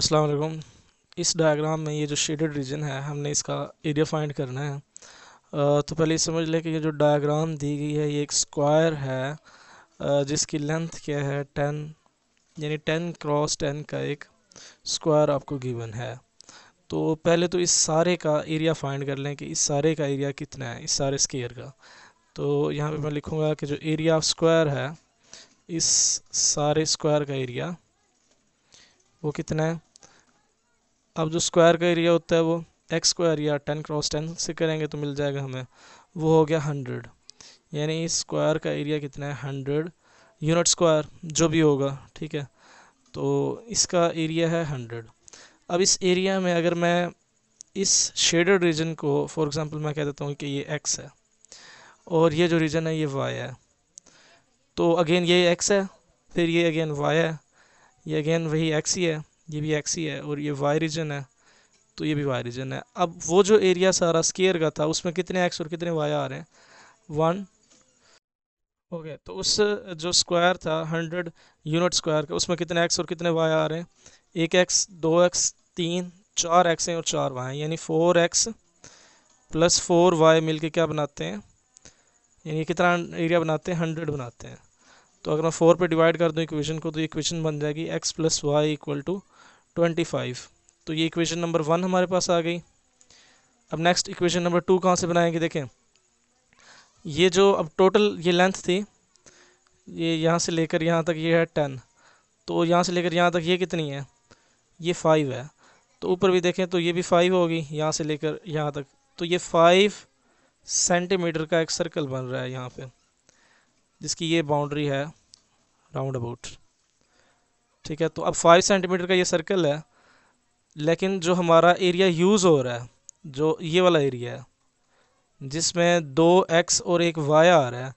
अस्सलाम वालेकुम इस डायग्राम में ये जो शेडेड रीजन है हमने इसका एरिया फाइंड करना है तो पहले समझ लें कि ये जो डायग्राम दी गई है ये एक स्क्वायर है जिसकी लेंथ क्या है टेन यानी टेन क्रॉस टेन का एक स्क्वायर आपको गिवन है तो पहले तो इस सारे का एरिया फाइंड कर लें कि इस सारे का एरिया कितना है इस सारे स्केयर का तो यहाँ पर मैं लिखूँगा कि जो एरिया ऑफ स्क्वायर है इस सारे स्क्वायर का एरिया वो कितना है अब जो स्क्वायर का एरिया होता है वो एक्स स्क्वायर या टेन क्रॉस टेन से करेंगे तो मिल जाएगा हमें वो हो गया हंड्रेड यानी इस स्क्वायर का एरिया कितना है हंड्रेड यूनिट स्क्वायर जो भी होगा ठीक है तो इसका एरिया है हंड्रेड अब इस एरिया में अगर मैं इस शेडेड रीजन को फॉर एग्जांपल मैं कह देता हूँ कि ये एक्स है और ये जो रीजन है ये वाई है तो अगेन ये एक्स है फिर ये अगेन वाई है ये अगेन वही एक्स ही है ये भी एक्स ही है और ये वाई रीजन है तो ये भी वाई रीजन है अब वो जो एरिया सारा स्केयर का था उसमें कितने एक्स और कितने वाई आ रहे हैं वन हो गया तो उस जो स्क्वायर था हंड्रेड यूनिट स्क्वायर का उसमें कितने एक्स और कितने वाई आ रहे हैं एक एक्स दो एक्स तीन चार एक्स हैं और चार वाई हैं यानी four x plus four y मिल क्या बनाते हैं यानी कितना एरिया बनाते हैं हंड्रेड बनाते हैं तो अगर मैं फोर पे डिवाइड कर दूँ इक्वेशन को तो ये इक्वेशन बन जाएगी x plus y equal to twenty five तो ये इक्वेशन नंबर वन हमारे पास आ गई अब नेक्स्ट इक्वेशन नंबर टू कहाँ से बनाएंगे देखें ये जो अब टोटल ये लेंथ थी ये यहाँ से लेकर यहाँ तक ये है टेन तो यहाँ से लेकर यहाँ तक ये कितनी है ये फाइव है तो ऊपर भी देखें तो ये भी फाइव होगी यहाँ से लेकर यहाँ तक तो ये फाइव सेंटीमीटर का एक सर्कल बन रहा है यहाँ पर जिसकी ये बाउंड्री है राउंड अबाउट ठीक है तो अब फाइव सेंटीमीटर का ये सर्कल है लेकिन जो हमारा एरिया यूज़ हो रहा है जो ये वाला एरिया है जिसमें दो एक्स और एक वाई आ रहा है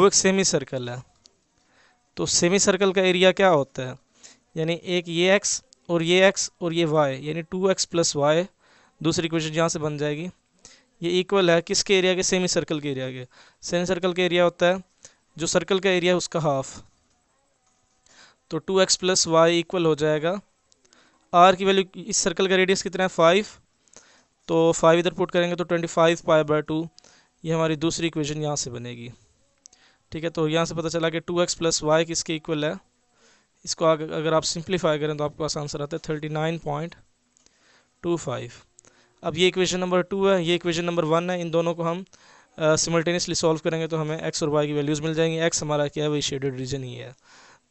वो एक सेमी सर्कल है तो सेमी सर्कल का एरिया क्या होता है यानी एक ये एक्स और ये एक्स और ये वाई यानी टू एक्स प्लस वाई दूसरी क्वेश्चन यहाँ से बन जाएगी ये इक्वल है किसके एरिया के सेमी सर्कल के एरिया के सेमी सर्कल के एरिया होता है जो सर्कल का एरिया है उसका हाफ तो two x plus y equal हो जाएगा आर की वैल्यू इस सर्कल का रेडियस कितना है फाइव तो फाइव इधर पुट करेंगे तो twenty five pi by two ये हमारी दूसरी इक्वेशन यहाँ से बनेगी ठीक है तो यहाँ से पता चला कि टू एक्स प्लस वाई किसके इक्वल है इसको अगर आप सिंप्लीफाई करें तो आपके पास आंसर आता है thirty nine point two five अब ये इक्वेशन नंबर टू है ये इक्वेशन नंबर वन है इन दोनों को हम सिमल्टेनियसली सॉल्व करेंगे तो हमें एक्स और वाई की वैल्यूज़ मिल जाएंगी एक्स हमारा क्या है वही शेडेड रीजन ही है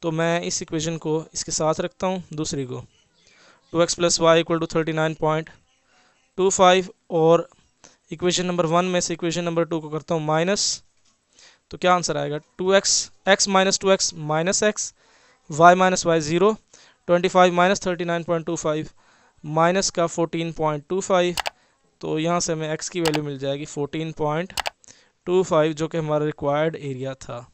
तो मैं इस इक्वेशन को इसके साथ रखता हूँ दूसरी को two x plus y equal to thirty nine point two five और इक्वेशन नंबर वन में से इक्वेशन नंबर टू को करता हूँ माइनस तो क्या आंसर आएगा two x x minus two x minus x y minus y zero twenty five minus thirty nine point two five minus का फोर्टीन पॉइंट टू फाइव तो यहाँ से हमें एक्स की वैल्यू मिल जाएगी फोर्टीन पॉइंट टू फाइव जो कि हमारा रिक्वायर्ड एरिया था